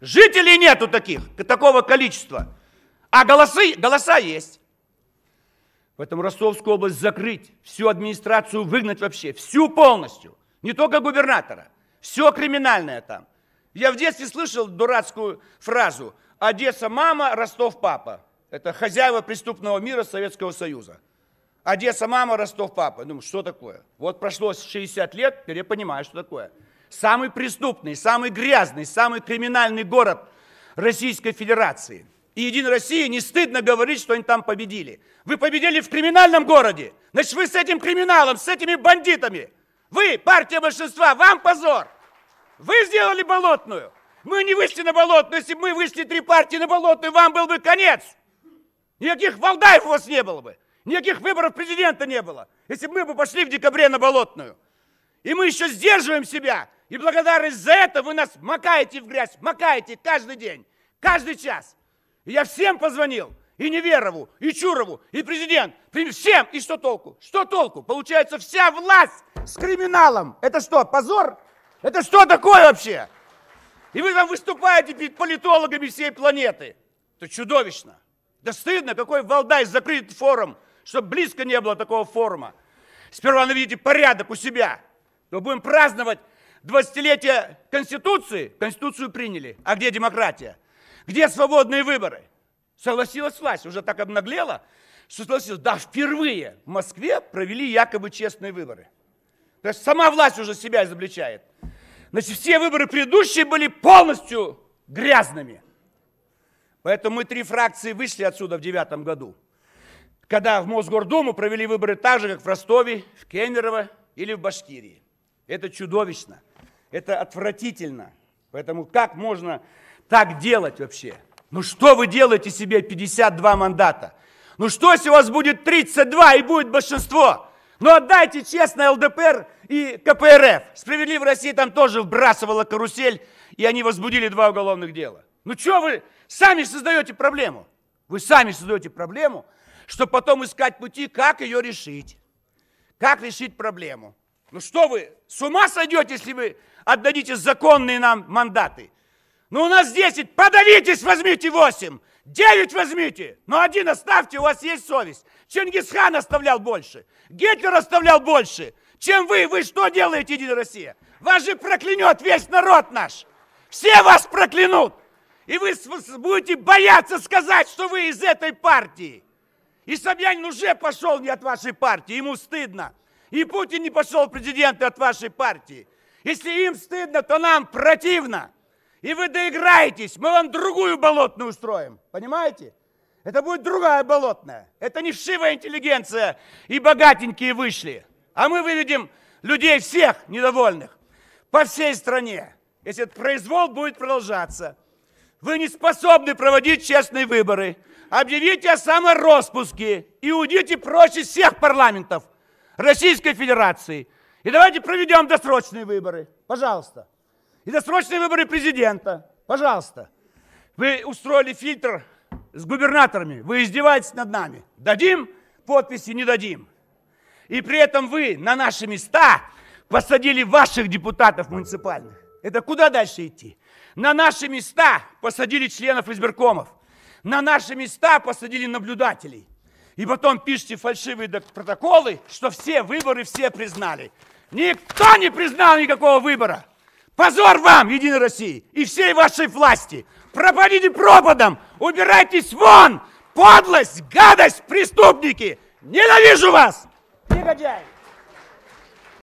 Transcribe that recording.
Жителей нету таких, такого количества. А голосы, голоса есть. Поэтому Ростовскую область закрыть, всю администрацию выгнать вообще, всю полностью. Не только губернатора. Все криминальное там. Я в детстве слышал дурацкую фразу «Одесса мама, Ростов папа». Это хозяева преступного мира Советского Союза. Одесса мама, Ростов папа. Думаю, что такое? Вот прошло 60 лет, теперь я понимаю, что такое самый преступный, самый грязный, самый криминальный город Российской Федерации. И Единой России не стыдно говорить, что они там победили. Вы победили в криминальном городе. Значит, вы с этим криминалом, с этими бандитами. Вы, партия большинства, вам позор. Вы сделали болотную. Мы не вышли на болотную. Если бы мы вышли три партии на болотную, вам был бы конец. Никаких Валдаев у вас не было бы. Никаких выборов президента не было. Если бы мы бы пошли в декабре на болотную. И мы еще сдерживаем себя. И благодарность за это вы нас макаете в грязь, макаете каждый день, каждый час. И я всем позвонил, и Неверову, и Чурову, и президент, всем. И что толку? Что толку? Получается, вся власть с криминалом. Это что, позор? Это что такое вообще? И вы там выступаете перед политологами всей планеты. Это чудовищно. Да стыдно, какой Валдай закрыт форум, чтобы близко не было такого форума. Сперва наведите порядок у себя. то будем праздновать 20-летие Конституции, Конституцию приняли. А где демократия? Где свободные выборы? Согласилась власть, уже так обнаглела, что согласилась. Да, впервые в Москве провели якобы честные выборы. То есть сама власть уже себя изобличает. Значит, все выборы предыдущие были полностью грязными. Поэтому мы три фракции вышли отсюда в девятом году, когда в Мосгордуму провели выборы так же, как в Ростове, в Кемерово или в Башкирии. Это чудовищно. Это отвратительно. Поэтому как можно так делать вообще? Ну что вы делаете себе 52 мандата? Ну что, если у вас будет 32 и будет большинство? Ну отдайте честно ЛДПР и КПРФ. Справедливая России там тоже вбрасывала карусель, и они возбудили два уголовных дела. Ну что вы сами создаете проблему? Вы сами создаете проблему, чтобы потом искать пути, как ее решить. Как решить проблему? Ну что вы, с ума сойдете, если вы отдадите законные нам мандаты? Ну у нас 10, подавитесь, возьмите 8, 9 возьмите, но ну, один оставьте, у вас есть совесть. Чингисхан оставлял больше, Гитлер оставлял больше, чем вы. Вы что делаете, Единая Россия? Вас же проклянет весь народ наш. Все вас проклянут. И вы будете бояться сказать, что вы из этой партии. И Собянин уже пошел не от вашей партии, ему стыдно. И Путин не пошел в президенты от вашей партии. Если им стыдно, то нам противно. И вы доиграетесь, мы вам другую болотную устроим. Понимаете? Это будет другая болотная. Это не вшивая интеллигенция и богатенькие вышли. А мы выведем людей всех недовольных по всей стране, если этот произвол будет продолжаться. Вы не способны проводить честные выборы. Объявите о самороспуске и уйдите прочь из всех парламентов. Российской Федерации. И давайте проведем досрочные выборы, пожалуйста. И досрочные выборы президента, пожалуйста. Вы устроили фильтр с губернаторами, вы издеваетесь над нами. Дадим подписи, не дадим. И при этом вы на наши места посадили ваших депутатов муниципальных. Это куда дальше идти? На наши места посадили членов избиркомов. На наши места посадили наблюдателей и потом пишете фальшивые протоколы, что все выборы все признали. Никто не признал никакого выбора. Позор вам, Единой России, и всей вашей власти. Пропадите пропадом, убирайтесь вон! Подлость, гадость, преступники! Ненавижу вас! Негодяи!